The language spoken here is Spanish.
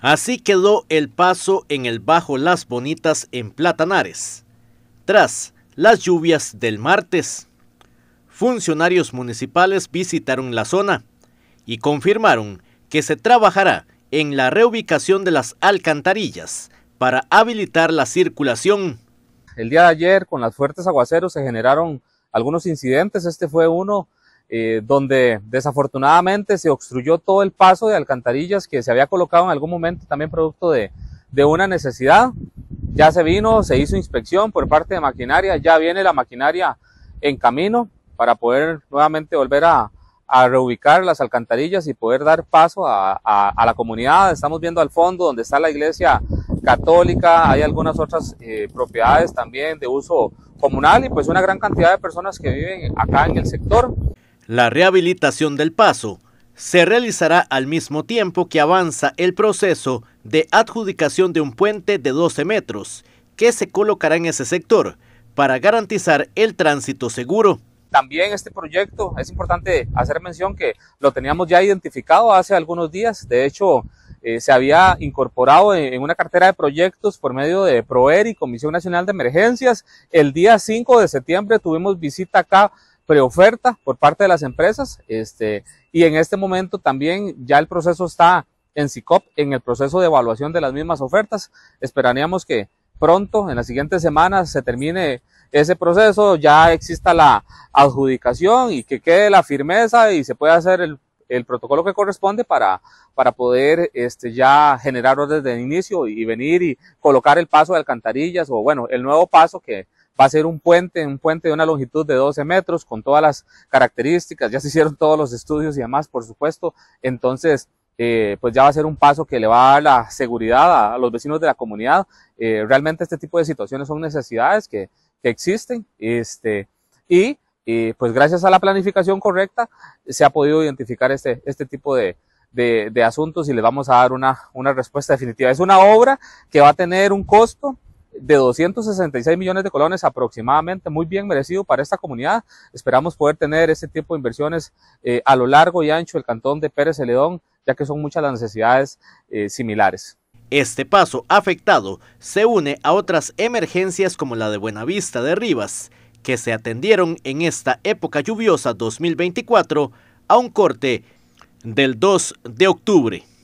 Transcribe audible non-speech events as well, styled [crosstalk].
Así quedó el paso en el Bajo Las Bonitas en Platanares. Tras las lluvias del martes, funcionarios municipales visitaron la zona y confirmaron que se trabajará en la reubicación de las alcantarillas para habilitar la circulación. El día de ayer, con las fuertes aguaceros, se generaron algunos incidentes. Este fue uno eh, donde desafortunadamente se obstruyó todo el paso de alcantarillas que se había colocado en algún momento también producto de, de una necesidad. Ya se vino, se hizo inspección por parte de maquinaria, ya viene la maquinaria en camino para poder nuevamente volver a, a reubicar las alcantarillas y poder dar paso a, a, la comunidad. Estamos viendo al fondo donde está la iglesia católica, hay algunas otras eh, propiedades también de uso comunal y pues una gran cantidad de personas que viven acá en el sector. La rehabilitación del paso se realizará al mismo tiempo que avanza el proceso de adjudicación de un puente de 12 metros que se colocará en ese sector para garantizar el tránsito seguro. También este proyecto, es importante hacer mención que lo teníamos ya identificado hace algunos días, de hecho eh, se había incorporado en, una cartera de proyectos por medio de PROER y Comisión Nacional de Emergencias. El día 5 de septiembre tuvimos visita acá preoferta por parte de las empresas. Este, y en este momento también ya el proceso está en SICOP, en el proceso de evaluación de las mismas ofertas. Esperaríamos que pronto, en las siguientes semanas, se termine ese proceso, ya exista la adjudicación y que quede la firmeza y se pueda hacer el, el protocolo que corresponde para, para poder este, ya generar desde el inicio y venir y colocar el paso de alcantarillas o bueno, el nuevo paso que va a ser un puente, un puente de una longitud de 12 metros con todas las características, ya se hicieron [laughs] todos los estudios y demás, por supuesto, entonces eh, pues ya va a ser un paso que le va a dar la seguridad a, los vecinos de la comunidad. Eh, realmente este tipo de situaciones son necesidades que, existen este, y eh, pues gracias a la planificación correcta se ha podido identificar este, este tipo de, asuntos y le vamos a dar una, una respuesta definitiva. Es una obra que va a tener un costo de 266 millones de colones aproximadamente, muy bien merecido para esta comunidad. Esperamos poder tener ese tipo de inversiones eh, a lo largo y ancho del cantón de Pérez Celedón, ya que son muchas las necesidades eh, similares. Este paso afectado se une a otras emergencias como la de Buenavista de Rivas, que se atendieron en esta época lluviosa 2024 a un corte del 2 de octubre.